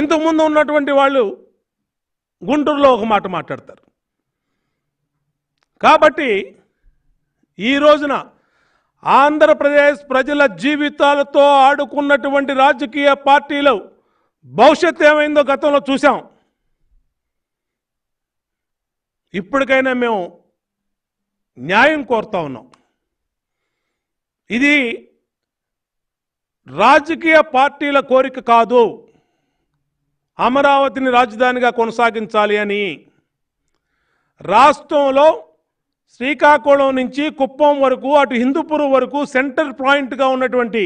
ఇంతకుముందు ఉన్నటువంటి వాళ్ళు గుంటూరులో ఒక మాట మాట్లాడతారు కాబట్టి ఈ రోజున ఆంధ్రప్రదేశ్ ప్రజల జీవితాలతో ఆడుకున్నటువంటి రాజకీయ పార్టీలు భవిష్యత్ ఏమైందో గతంలో చూసాం ఇప్పటికైనా మేము న్యాయం కోరుతా ఉన్నాం ఇది రాజకీయ పార్టీల కోరిక కాదు అమరావతిని రాజధానిగా కొనసాగించాలి అని రాష్ట్రంలో శ్రీకాకుళం నుంచి కుప్పం వరకు అటు హిందూపురం వరకు సెంటర్ పాయింట్గా ఉన్నటువంటి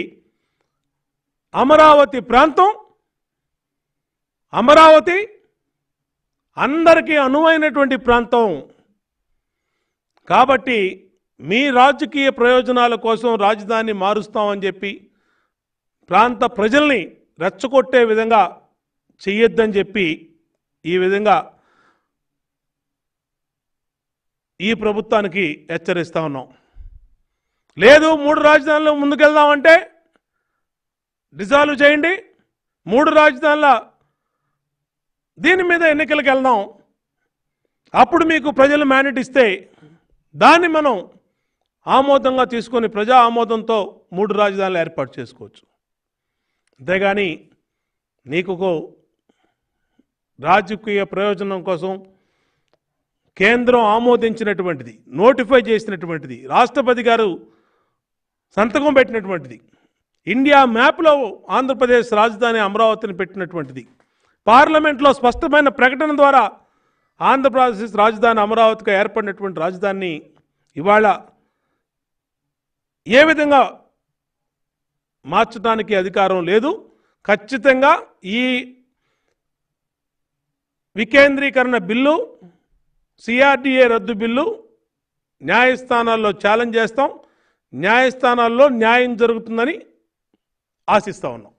అమరావతి ప్రాంతం అమరావతి అందరికీ అనువైనటువంటి ప్రాంతం కాబట్టి మీ రాజకీయ ప్రయోజనాల కోసం రాజధాని మారుస్తామని చెప్పి ప్రాంత ప్రజల్ని రెచ్చగొట్టే విధంగా చెయ్యొద్దని చెప్పి ఈ విధంగా ఈ ప్రభుత్వానికి హెచ్చరిస్తూ ఉన్నాం లేదు మూడు రాజధానులు ముందుకెళ్దామంటే డిజాల్వ్ చేయండి మూడు రాజధానుల దీని మీద ఎన్నికలకు వెళ్దాం అప్పుడు మీకు ప్రజలు మ్యాండేట్ ఇస్తే దాన్ని మనం ఆమోదంగా తీసుకొని ప్రజా ఆమోదంతో మూడు రాజధానులు ఏర్పాటు చేసుకోవచ్చు అంతేగాని నీకు రాజకీయ ప్రయోజనం కోసం కేంద్రం ఆమోదించినటువంటిది నోటిఫై చేసినటువంటిది రాష్ట్రపతి గారు సంతకం పెట్టినటువంటిది ఇండియా మ్యాప్లో ఆంధ్రప్రదేశ్ రాజధాని అమరావతిని పెట్టినటువంటిది పార్లమెంట్లో స్పష్టమైన ప్రకటన ద్వారా ఆంధ్రప్రదేశ్ రాజధాని అమరావతిగా ఏర్పడినటువంటి రాజధాని ఇవాళ ఏ విధంగా మార్చడానికి అధికారం లేదు ఖచ్చితంగా ఈ వికేంద్రీకరణ బిల్లు సిఆర్డిఏ రద్దు బిల్లు న్యాయస్థానాల్లో ఛాలెంజ్ చేస్తాం న్యాయస్థానాల్లో న్యాయం జరుగుతుందని ఆశిస్తూ ఉన్నాం